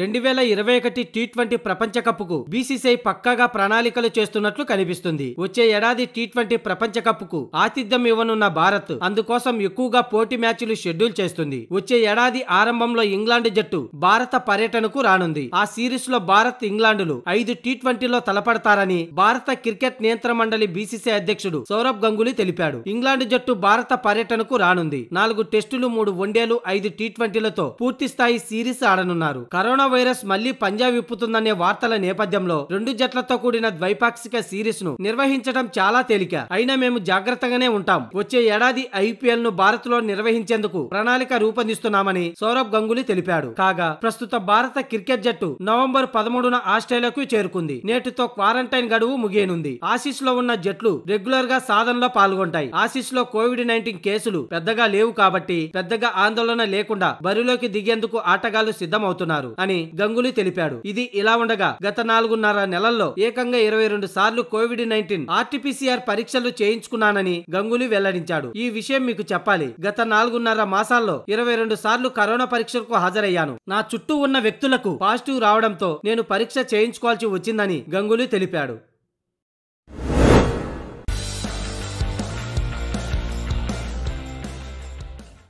రెండు వేల ఇరవై ఒకటి టీ ట్వంటీ ప్రపంచ కు బీసీసీఐ పక్కాగా ప్రణాళికలు చేస్తున్నట్లు కనిపిస్తుంది వచ్చే ఏడాది టీ ట్వంటీ ప్రపంచ కు ఆతిథ్యం ఇవ్వనున్న భారత్ అందుకోసం ఎక్కువగా పోటీ మ్యాచ్లు షెడ్యూల్ చేస్తుంది వచ్చే ఏడాది ఆరంభంలో ఇంగ్లాండ్ జట్టు భారత పర్యటనకు రానుంది ఆ సిరీస్ లో భారత్ ఇంగ్లాండ్లు ఐదు టీ ట్వంటీలో తలపడతారని భారత క్రికెట్ నియంత్రణ మండలి బీసీసీఐ అధ్యక్షుడు సౌరభ్ గంగులీ తెలిపాడు ఇంగ్లాండ్ జట్టు భారత పర్యటనకు రానుంది నాలుగు టెస్టులు మూడు వన్డేలు ఐదు టీ ట్వంటీలతో పూర్తిస్థాయి సిరీస్ ఆడనున్నారు కరోనా కరోనా వైరస్ మళ్లీ పంజా విప్పుతుందనే వార్తల నేపథ్యంలో రెండు జట్లతో కూడిన ద్వైపాక్షిక సిరీస్ ను నిర్వహించడం చాలా తేలిక అయినా మేము జాగ్రత్తగానే ఉంటాం వచ్చే ఏడాది ఐపీఎల్ ను భారత్ లో నిర్వహించేందుకు ప్రణాళిక రూపొందిస్తున్నామని సౌరభ్ గంగులీ తెలిపాడు కాగా ప్రస్తుత భారత క్రికెట్ జట్టు నవంబర్ పదమూడున ఆస్ట్రేలియాకు చేరుకుంది నేటితో క్వారంటైన్ గడువు ముగియనుంది ఆసీస్ లో ఉన్న జట్లు రెగ్యులర్ గా సాధనలో పాల్గొంటాయి ఆసీస్ లో కోవిడ్ నైన్టీన్ కేసులు పెద్దగా లేవు కాబట్టి పెద్దగా ఆందోళన లేకుండా బరిలోకి దిగేందుకు ఆటగాళ్లు సిద్ధమవుతున్నారు అని అని గంగులీ తెలిపాడు ఇది ఇలా ఉండగా గత నాలుగున్నర నెలల్లో ఏకంగా ఇరవై రెండు సార్లు కోవిడ్ నైన్టీన్ ఆర్టీపీసీఆర్ పరీక్షలు చేయించుకున్నానని గంగులీ వెల్లడించాడు ఈ విషయం మీకు చెప్పాలి గత నాలుగున్నర మాసాల్లో ఇరవై రెండు సార్లు కరోనా పరీక్షలకు హాజరయ్యాను నా చుట్టూ ఉన్న వ్యక్తులకు పాజిటివ్ రావడంతో నేను పరీక్ష చేయించుకోవాల్సి వచ్చిందని గంగులీ తెలిపాడు